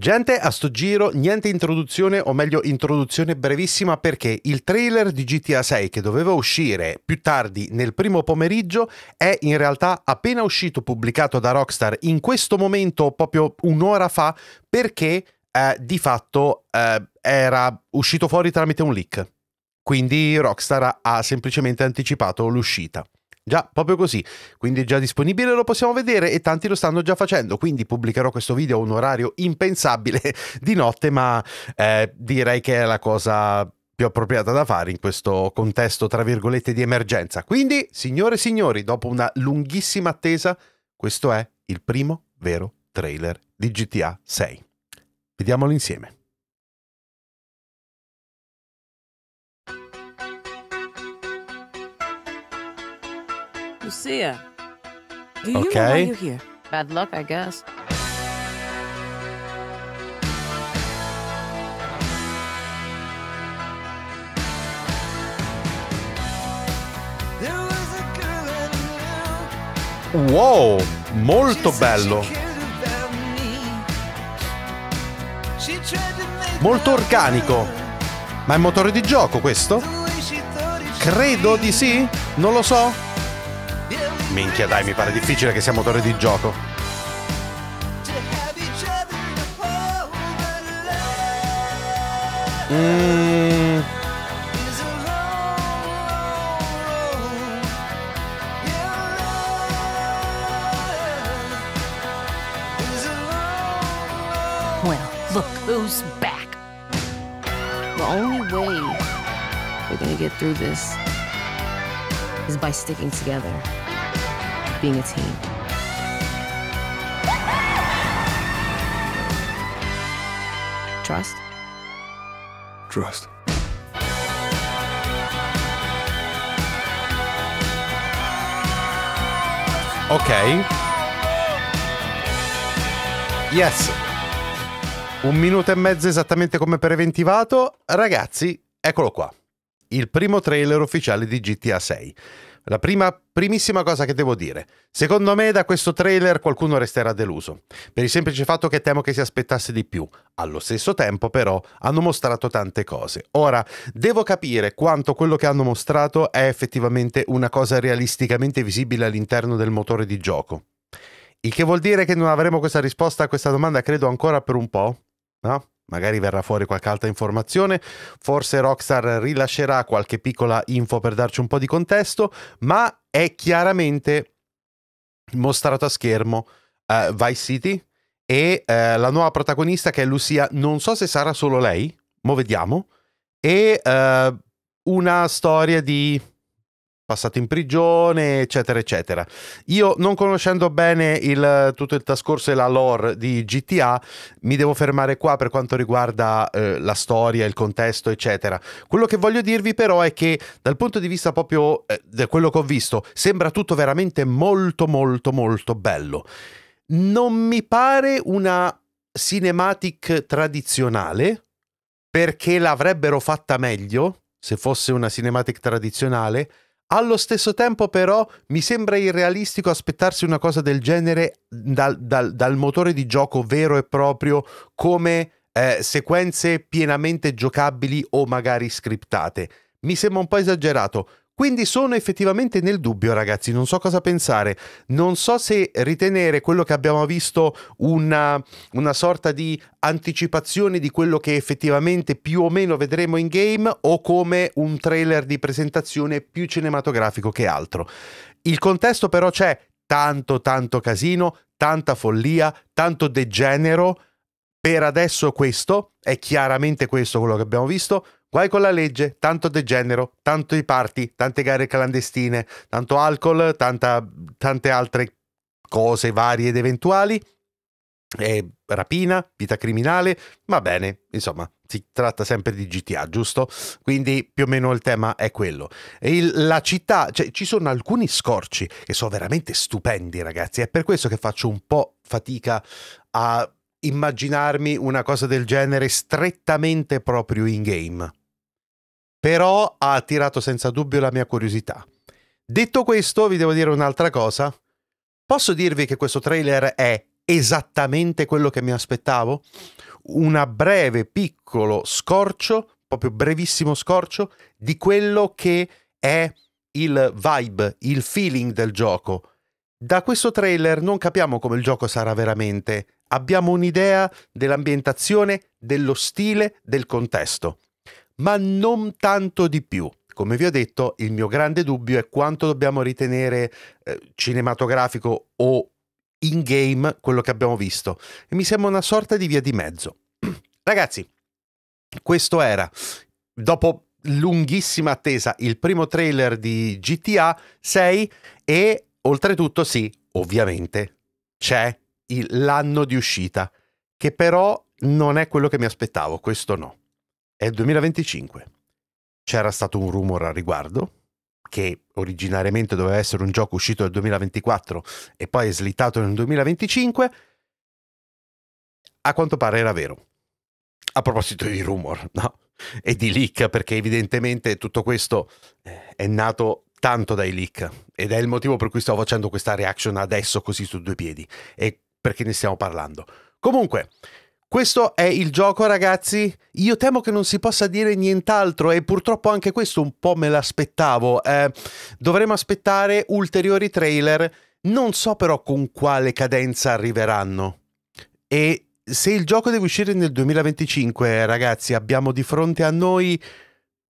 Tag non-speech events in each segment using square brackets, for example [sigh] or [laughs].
Gente, a sto giro niente introduzione, o meglio introduzione brevissima perché il trailer di GTA 6 che doveva uscire più tardi nel primo pomeriggio è in realtà appena uscito, pubblicato da Rockstar in questo momento, proprio un'ora fa, perché eh, di fatto eh, era uscito fuori tramite un leak. Quindi Rockstar ha semplicemente anticipato l'uscita. Già, proprio così. Quindi è già disponibile, lo possiamo vedere e tanti lo stanno già facendo. Quindi pubblicherò questo video a un orario impensabile [laughs] di notte, ma eh, direi che è la cosa più appropriata da fare in questo contesto, tra virgolette, di emergenza. Quindi, signore e signori, dopo una lunghissima attesa, questo è il primo vero trailer di GTA 6. Vediamolo insieme. to see her. Do you okay. know why you're here? Bad luck, I guess. Wow, molto bello. Molto organico. Ma è motore di gioco questo? Credo di sì, non lo so. Minchia, dai, mi pare difficile che sia motore di gioco. Mm. Well, look who's back. The only way we're gonna get through this is by sticking together being a team. Trust? Trust. Ok. Yes. Un minuto e mezzo esattamente come preventivato. Ragazzi, eccolo qua. Il primo trailer ufficiale di GTA 6. La prima, primissima cosa che devo dire. Secondo me da questo trailer qualcuno resterà deluso, per il semplice fatto che temo che si aspettasse di più. Allo stesso tempo però hanno mostrato tante cose. Ora, devo capire quanto quello che hanno mostrato è effettivamente una cosa realisticamente visibile all'interno del motore di gioco. Il che vuol dire che non avremo questa risposta a questa domanda credo ancora per un po', no? Magari verrà fuori qualche altra informazione, forse Rockstar rilascerà qualche piccola info per darci un po' di contesto, ma è chiaramente mostrato a schermo uh, Vice City e uh, la nuova protagonista che è Lucia, non so se sarà solo lei, mo vediamo, e uh, una storia di passato in prigione, eccetera, eccetera. Io, non conoscendo bene il, tutto il trascorso e la lore di GTA, mi devo fermare qua per quanto riguarda eh, la storia, il contesto, eccetera. Quello che voglio dirvi però è che dal punto di vista proprio eh, da quello che ho visto, sembra tutto veramente molto, molto, molto bello. Non mi pare una cinematic tradizionale, perché l'avrebbero fatta meglio se fosse una cinematic tradizionale, allo stesso tempo però mi sembra irrealistico aspettarsi una cosa del genere dal, dal, dal motore di gioco vero e proprio come eh, sequenze pienamente giocabili o magari scriptate. Mi sembra un po' esagerato. Quindi sono effettivamente nel dubbio, ragazzi, non so cosa pensare. Non so se ritenere quello che abbiamo visto una, una sorta di anticipazione di quello che effettivamente più o meno vedremo in game o come un trailer di presentazione più cinematografico che altro. Il contesto però c'è tanto tanto casino, tanta follia, tanto degenero. Per adesso questo, è chiaramente questo quello che abbiamo visto, Guai con la legge, tanto degenero, tanto i party, tante gare clandestine, tanto alcol, tanta, tante altre cose varie ed eventuali, e eh, rapina, vita criminale, va bene, insomma, si tratta sempre di GTA, giusto? Quindi più o meno il tema è quello. Il, la città, cioè, ci sono alcuni scorci che sono veramente stupendi, ragazzi, è per questo che faccio un po' fatica a immaginarmi una cosa del genere strettamente proprio in game però ha attirato senza dubbio la mia curiosità. Detto questo, vi devo dire un'altra cosa. Posso dirvi che questo trailer è esattamente quello che mi aspettavo? Una breve, piccolo scorcio, proprio brevissimo scorcio, di quello che è il vibe, il feeling del gioco. Da questo trailer non capiamo come il gioco sarà veramente, abbiamo un'idea dell'ambientazione, dello stile, del contesto ma non tanto di più. Come vi ho detto, il mio grande dubbio è quanto dobbiamo ritenere eh, cinematografico o in game quello che abbiamo visto. E mi sembra una sorta di via di mezzo. [clears throat] Ragazzi, questo era, dopo lunghissima attesa, il primo trailer di GTA 6 e oltretutto sì, ovviamente, c'è l'anno di uscita, che però non è quello che mi aspettavo, questo no. È il 2025. C'era stato un rumore a riguardo, che originariamente doveva essere un gioco uscito nel 2024 e poi è slittato nel 2025, a quanto pare era vero. A proposito di rumor, no? E di leak, perché evidentemente tutto questo eh, è nato tanto dai leak ed è il motivo per cui sto facendo questa reaction adesso così su due piedi e perché ne stiamo parlando. Comunque, questo è il gioco, ragazzi. Io temo che non si possa dire nient'altro e purtroppo anche questo un po' me l'aspettavo. Eh, dovremo aspettare ulteriori trailer, non so però con quale cadenza arriveranno. E se il gioco deve uscire nel 2025, ragazzi, abbiamo di fronte a noi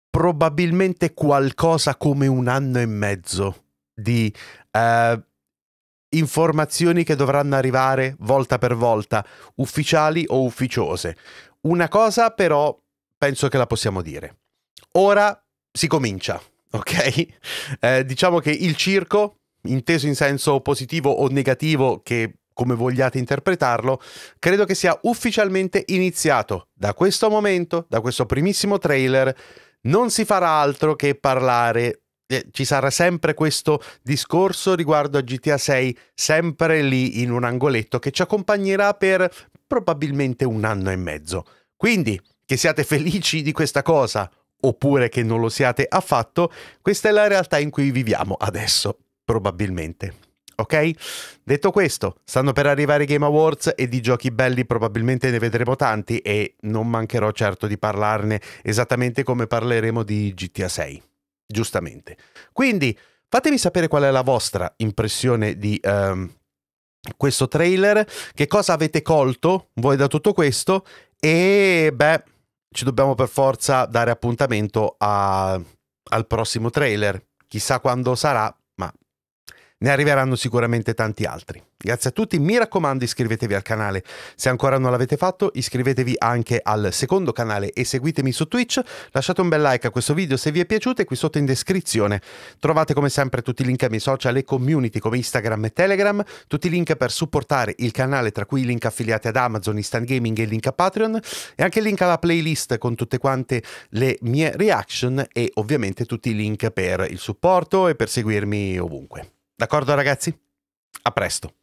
probabilmente qualcosa come un anno e mezzo di eh, informazioni che dovranno arrivare volta per volta, ufficiali o ufficiose. Una cosa però penso che la possiamo dire. Ora si comincia, ok? Eh, diciamo che il circo, inteso in senso positivo o negativo, che come vogliate interpretarlo, credo che sia ufficialmente iniziato. Da questo momento, da questo primissimo trailer, non si farà altro che parlare eh, ci sarà sempre questo discorso riguardo a GTA 6, sempre lì in un angoletto che ci accompagnerà per probabilmente un anno e mezzo. Quindi, che siate felici di questa cosa oppure che non lo siate affatto, questa è la realtà in cui viviamo adesso, probabilmente. Ok? Detto questo, stanno per arrivare i Game Awards e di giochi belli probabilmente ne vedremo tanti e non mancherò certo di parlarne esattamente come parleremo di GTA 6 giustamente. Quindi fatemi sapere qual è la vostra impressione di um, questo trailer, che cosa avete colto voi da tutto questo e beh, ci dobbiamo per forza dare appuntamento a, al prossimo trailer. Chissà quando sarà, ne arriveranno sicuramente tanti altri. Grazie a tutti, mi raccomando iscrivetevi al canale. Se ancora non l'avete fatto, iscrivetevi anche al secondo canale e seguitemi su Twitch. Lasciate un bel like a questo video se vi è piaciuto e qui sotto in descrizione trovate come sempre tutti i link ai miei social e community come Instagram e Telegram, tutti i link per supportare il canale tra cui i link affiliati ad Amazon, Instant Gaming e il link a Patreon e anche il link alla playlist con tutte quante le mie reaction e ovviamente tutti i link per il supporto e per seguirmi ovunque. D'accordo ragazzi? A presto.